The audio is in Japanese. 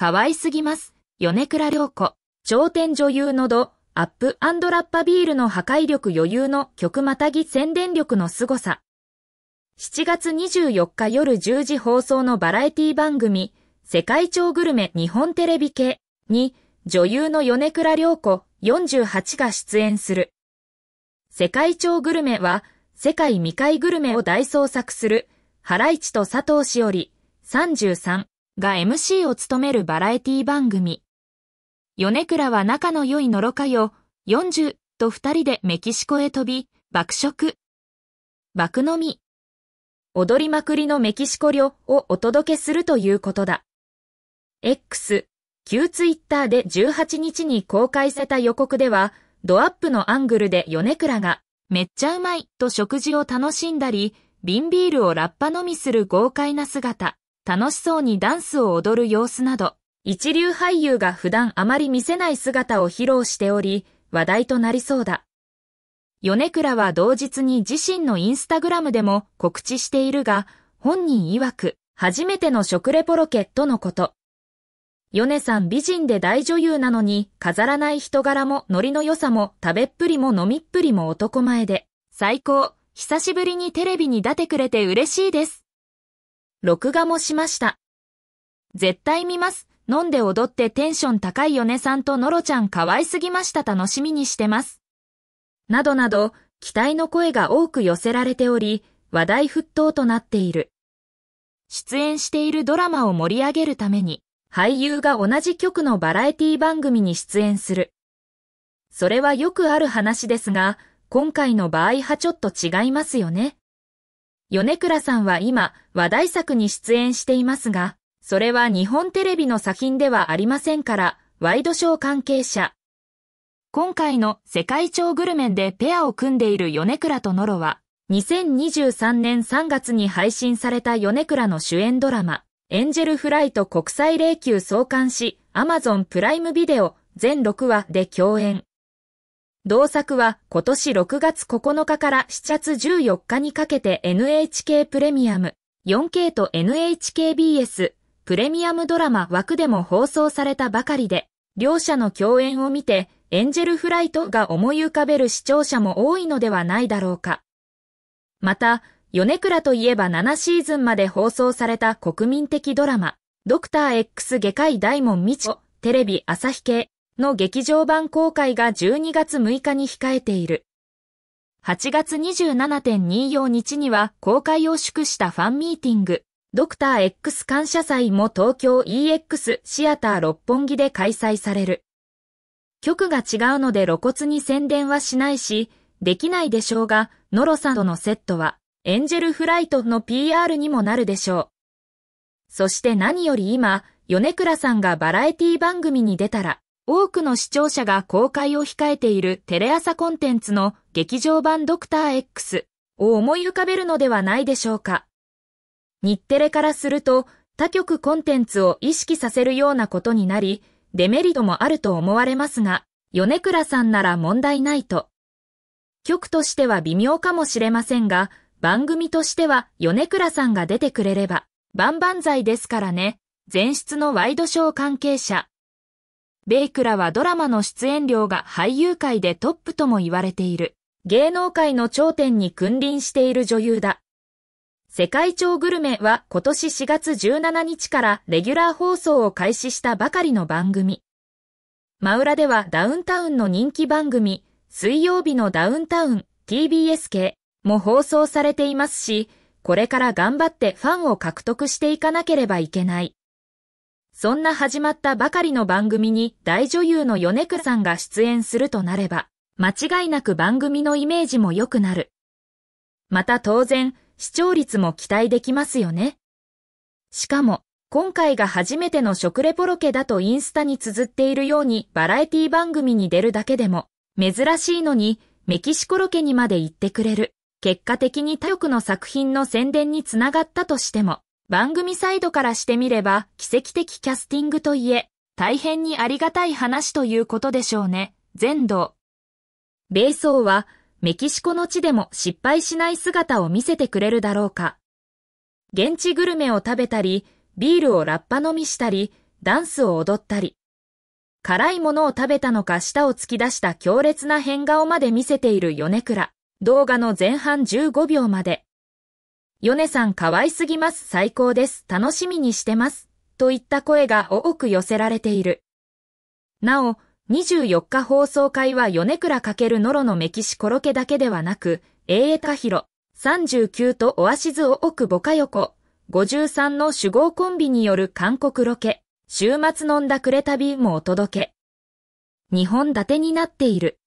可愛すぎます。米倉涼子、頂点女優のド、アップラッパビールの破壊力余裕の曲またぎ宣伝力の凄さ。7月24日夜10時放送のバラエティ番組、世界超グルメ日本テレビ系に、女優の米倉涼子48が出演する。世界超グルメは、世界未開グルメを大捜索する、ハライチと佐藤しおり、33が MC を務めるバラエティ番組。米倉は仲の良いのろかよ、40と二人でメキシコへ飛び、爆食。爆飲み。踊りまくりのメキシコ旅をお届けするということだ。X、旧ツイッターで18日に公開せた予告では、ドアップのアングルで米倉が、めっちゃうまいと食事を楽しんだり、瓶ビールをラッパ飲みする豪快な姿。楽しそうにダンスを踊る様子など、一流俳優が普段あまり見せない姿を披露しており、話題となりそうだ。米倉は同日に自身のインスタグラムでも告知しているが、本人曰く、初めての食レポロケとのこと。米さん美人で大女優なのに、飾らない人柄もノリの良さも食べっぷりも飲みっぷりも男前で、最高、久しぶりにテレビに出てくれて嬉しいです。録画もしました。絶対見ます。飲んで踊ってテンション高いヨネさんとノロちゃん可愛すぎました楽しみにしてます。などなど、期待の声が多く寄せられており、話題沸騰となっている。出演しているドラマを盛り上げるために、俳優が同じ局のバラエティ番組に出演する。それはよくある話ですが、今回の場合はちょっと違いますよね。米倉さんは今、話題作に出演していますが、それは日本テレビの作品ではありませんから、ワイドショー関係者。今回の世界超グルメでペアを組んでいる米倉とノロは、2023年3月に配信された米倉の主演ドラマ、エンジェルフライト国際霊宮。創刊し、アマゾンプライムビデオ全6話で共演。同作は今年6月9日から7月14日にかけて NHK プレミアム、4K と NHKBS プレミアムドラマ枠でも放送されたばかりで、両者の共演を見て、エンジェルフライトが思い浮かべる視聴者も多いのではないだろうか。また、米倉といえば7シーズンまで放送された国民的ドラマ、ドクター X 外科医大門未知テレビ朝日系の劇場版公開が12月6日に控えている。8月27.24日には公開を祝したファンミーティング、ドクター X 感謝祭も東京 EX シアター六本木で開催される。局が違うので露骨に宣伝はしないし、できないでしょうが、ノロさんとのセットは、エンジェルフライトの PR にもなるでしょう。そして何より今、米倉さんがバラエティ番組に出たら、多くの視聴者が公開を控えているテレ朝コンテンツの劇場版ドクター X を思い浮かべるのではないでしょうか。日テレからすると他局コンテンツを意識させるようなことになり、デメリットもあると思われますが、米倉さんなら問題ないと。局としては微妙かもしれませんが、番組としては米倉さんが出てくれれば、万々歳ですからね、前室のワイドショー関係者、ベイクラはドラマの出演料が俳優界でトップとも言われている。芸能界の頂点に君臨している女優だ。世界超グルメは今年4月17日からレギュラー放送を開始したばかりの番組。真裏ではダウンタウンの人気番組、水曜日のダウンタウン TBS 系も放送されていますし、これから頑張ってファンを獲得していかなければいけない。そんな始まったばかりの番組に大女優の米倉さんが出演するとなれば、間違いなく番組のイメージも良くなる。また当然、視聴率も期待できますよね。しかも、今回が初めての食レポロケだとインスタに綴っているようにバラエティ番組に出るだけでも、珍しいのに、メキシコロケにまで行ってくれる。結果的に他局の作品の宣伝につながったとしても、番組サイドからしてみれば、奇跡的キャスティングといえ、大変にありがたい話ということでしょうね。全土。米ソは、メキシコの地でも失敗しない姿を見せてくれるだろうか。現地グルメを食べたり、ビールをラッパ飲みしたり、ダンスを踊ったり。辛いものを食べたのか舌を突き出した強烈な変顔まで見せている米倉。動画の前半15秒まで。ヨネさん可愛すぎます。最高です。楽しみにしてます。といった声が多く寄せられている。なお、24日放送会は米倉×ノロのメキシコロケだけではなく、エーエカヒロ、39とオアシズオオクボカヨコ、53の主合コンビによる韓国ロケ、週末飲んだくれ旅もお届け。日本立てになっている。